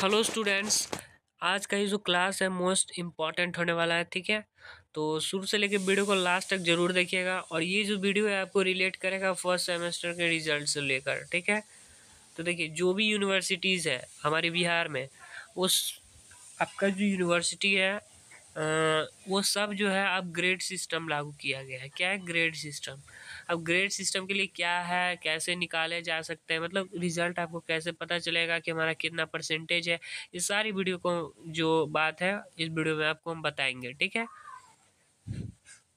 hello students आज का ये जो क्लास है मोस्ट इम्पॉर्टेंट होने वाला है ठीक है तो शुरू से लेकर वीडियो को लास्ट तक जरूर देखिएगा और ये जो वीडियो है आपको रिलेट करेगा फर्स्ट सेमेस्टर के रिजल्ट से लेकर ठीक है तो देखिए जो भी यूनिवर्सिटीज़ है हमारे बिहार में उस आपका जो यूनिवर्सिटी है वो सब जो है अब ग्रेड सिस्टम लागू किया गया है क्या है ग्रेड सिस्टम अब ग्रेड सिस्टम के लिए क्या है कैसे निकाले जा सकते हैं मतलब रिज़ल्ट आपको कैसे पता चलेगा कि हमारा कितना परसेंटेज है ये सारी वीडियो को जो बात है इस वीडियो में आपको हम बताएंगे ठीक है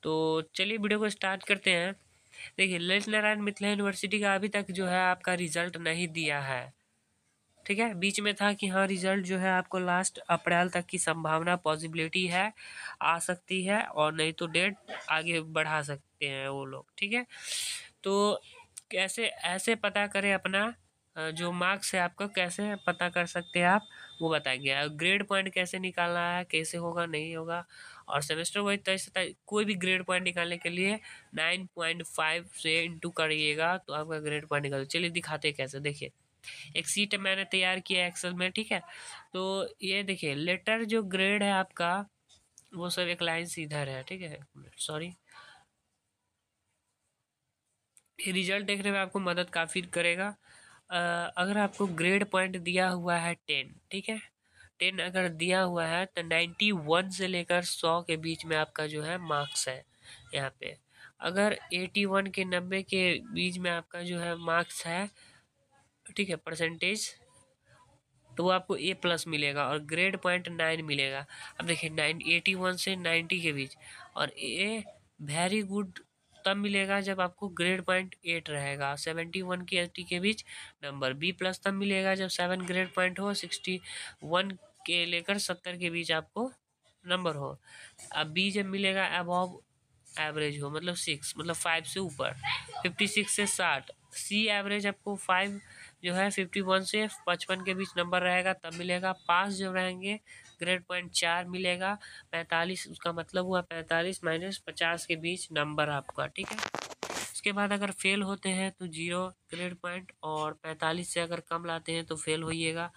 तो चलिए वीडियो को स्टार्ट करते हैं देखिए ललित नारायण मिथिला यूनिवर्सिटी का अभी तक जो है आपका रिज़ल्ट नहीं दिया है ठीक है बीच में था कि हाँ रिजल्ट जो है आपको लास्ट अप्रैल तक की संभावना पॉसिबिलिटी है आ सकती है और नहीं तो डेट आगे बढ़ा सकते हैं वो लोग ठीक है तो कैसे ऐसे पता करें अपना जो मार्क्स है आपको कैसे पता कर सकते हैं आप वो बताएंगे ग्रेड पॉइंट कैसे निकालना है कैसे होगा नहीं होगा और सेमेस्टर वाइज तय तो कोई भी ग्रेड पॉइंट निकालने के लिए नाइन पॉइंट फाइव से इंटू करिएगा तो आपका ग्रेड पॉइंट निकाल चलिए दिखाते कैसे देखिए एक सीट मैंने तैयार किया एक्सेल में ठीक है तो ये देखिए लेटर जो ग्रेड है आपका वो सब एक लाइन सीधर है ठीक है सॉरी रिजल्ट देखने में आपको मदद काफ़ी करेगा अगर आपको ग्रेड पॉइंट दिया हुआ है टेन ठीक है टेन अगर दिया हुआ है तो नाइन्टी वन से लेकर सौ के बीच में आपका जो है मार्क्स है यहाँ पे अगर एटी वन के नब्बे के बीच में आपका जो है मार्क्स है ठीक है परसेंटेज तो वो आपको ए प्लस मिलेगा और ग्रेड पॉइंट नाइन मिलेगा अब देखिए नाइन एटी वन से नाइन्टी के बीच और ए वेरी गुड तब मिलेगा जब आपको ग्रेड पॉइंट एट रहेगा सेवेंटी वन के एटी के बीच नंबर बी प्लस तब मिलेगा जब सेवन ग्रेड पॉइंट हो सिक्सटी वन के लेकर सत्तर के बीच आपको नंबर हो अब बी जब मिलेगा अबॉव एवरेज हो मतलब सिक्स मतलब फाइव से ऊपर फिफ्टी सिक्स से साठ सी एवरेज आपको फाइव जो है फिफ्टी वन से पचपन के बीच नंबर रहेगा तब मिलेगा पास जो रहेंगे ग्रेड पॉइंट चार मिलेगा पैंतालीस उसका मतलब हुआ पैंतालीस माइनस पचास के बीच नंबर आपका ठीक है उसके बाद अगर फेल होते हैं तो जीरो ग्रेड पॉइंट और पैंतालीस से अगर कम लाते हैं तो फेल होइएगा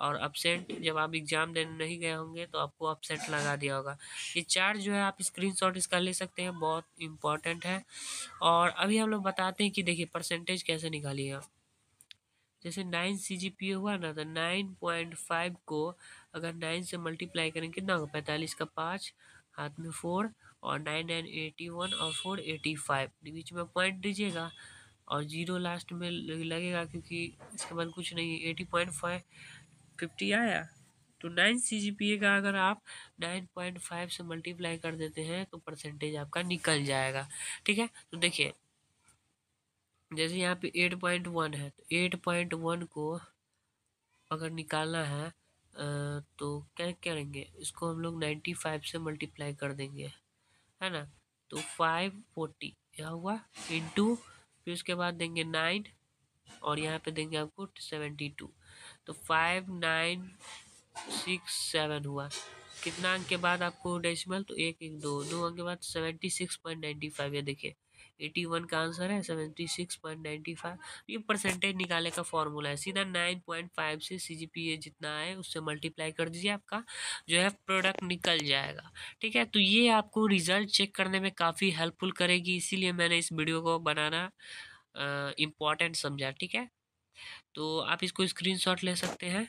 और अपसेंट जब आप एग्ज़ाम देने नहीं गए होंगे तो आपको अपसेंट लगा दिया होगा ये चार्ट जो है आप स्क्रीनशॉट इसका ले सकते हैं बहुत इंपॉर्टेंट है और अभी हम लोग बताते हैं कि देखिए परसेंटेज कैसे निकालिएगा जैसे नाइन सी जी पी हुआ ना तो नाइन पॉइंट फाइव को अगर नाइन से मल्टीप्लाई करें कितना होगा पैंतालीस का पाँच हाथ में फोर और नाइन नाइन एटी वन और फोर एटी फाइव बीच में पॉइंट दीजिएगा और जीरो लास्ट में लगेगा क्योंकि इसके बाद कुछ नहीं है एटी पॉइंट फाइव फिफ्टी आया तो नाइन सी का अगर आप नाइन पॉइंट फाइव से मल्टीप्लाई कर देते हैं तो परसेंटेज आपका निकल जाएगा ठीक है तो देखिए जैसे यहाँ पे एट पॉइंट वन है तो एट पॉइंट वन को अगर निकालना है तो क्या करेंगे इसको हम लोग नाइन्टी फाइव से मल्टीप्लाई कर देंगे है ना तो फाइव फोर्टी यह हुआ इंटू फिर उसके बाद देंगे नाइन और यहाँ पे देंगे आपको सेवेंटी टू तो फाइव नाइन सिक्स सेवन हुआ कितना अंक के बाद आपको डेसिमल तो एक एक दो दो अंक के बाद seventy six point ninety five ये देखिए एटी वन का आंसर है seventy six point ninety five ये परसेंटेज निकालने का फॉर्मूला है सीधा नाइन पॉइंट फाइव से सी जी पी ए जितना है उससे मल्टीप्लाई कर दीजिए आपका जो है प्रोडक्ट निकल जाएगा ठीक है तो ये आपको रिजल्ट चेक करने में काफ़ी हेल्पफुल करेगी इसीलिए मैंने इस वीडियो को बनाना इम्पॉर्टेंट समझा ठीक है तो आप इसको स्क्रीनशॉट ले सकते हैं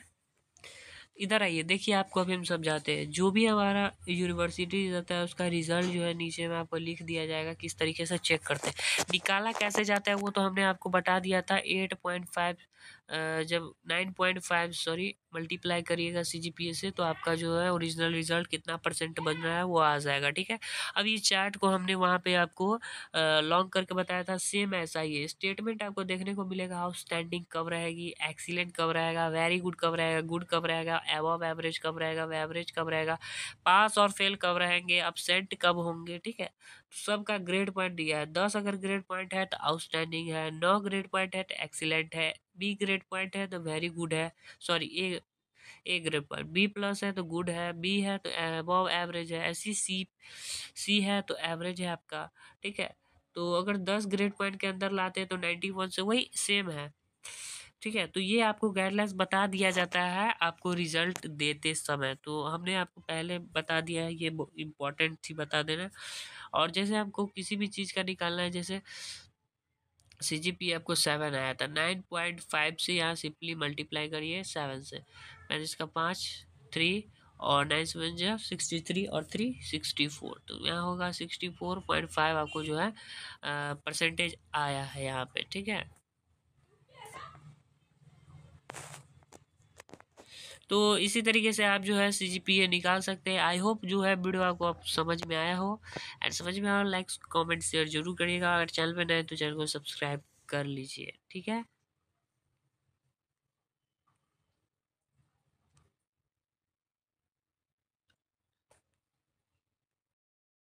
इधर आइए देखिए आपको अभी हम समझाते हैं जो भी हमारा यूनिवर्सिटी रहता है उसका रिजल्ट जो है नीचे में आपको लिख दिया जाएगा किस तरीके से चेक करते हैं निकाला कैसे जाता है वो तो हमने आपको बता दिया था एट पॉइंट फाइव जब nine point five sorry multiply करिएगा सी से तो आपका जो है ओरिजिनल रिजल्ट कितना परसेंट बन रहा है वो आ जाएगा ठीक है अब ये चार्ट को हमने वहाँ पर आपको लॉन्ग करके बताया था सेम ऐसा ही है स्टेटमेंट आपको देखने को मिलेगा आउटस्टैंडिंग कब रहेगी एक्सीलेंट कब रहेगा वेरी गुड कब रहेगा गुड कब रहेगा एवॉब एवरेज कब रहेगा वह एवरेज कब रहेगा पास और फेल कब रहेंगे अपसेंट कब होंगे ठीक है सबका ग्रेड पॉइंट दिया है दस अगर ग्रेड पॉइंट है तो आउटस्टैंडिंग है नौ ग्रेड पॉइंट है तो एक्सीलेंट है बी ग्रेड पॉइंट है तो वेरी गुड है sorry A A grade point B plus है तो गुड है बी है तो अबव एवरेज है ऐसी सी सी है तो एवरेज है आपका ठीक है तो अगर दस ग्रेड पॉइंट के अंदर लाते हैं तो नाइन्टी वन से वही सेम है ठीक है तो ये आपको गाइडलाइंस बता दिया जाता है आपको रिजल्ट देते समय तो हमने आपको पहले बता दिया है ये इम्पोर्टेंट थी बता देना और जैसे आपको किसी भी चीज़ का निकालना है जैसे सी जी पी आपको सेवन आया था नाइन पॉइंट फाइव से यहाँ सिंपली मल्टीप्लाई करिए सेवन से मैंने इसका पाँच थ्री और नाइन सेवन जो है सिक्सटी थ्री और थ्री सिक्सटी फोर तो यहाँ होगा सिक्सटी फोर पॉइंट फाइव आपको जो है परसेंटेज आया है यहाँ पे ठीक है तो इसी तरीके से आप जो है सी जी पी ए निकाल सकते हैं आई होप जो है वीडियो आपको आप समझ में आया हो एंड समझ में आया लाइक कमेंट शेयर जरूर करिएगा अगर चैनल पर नए तो चैनल को सब्सक्राइब कर लीजिए ठीक है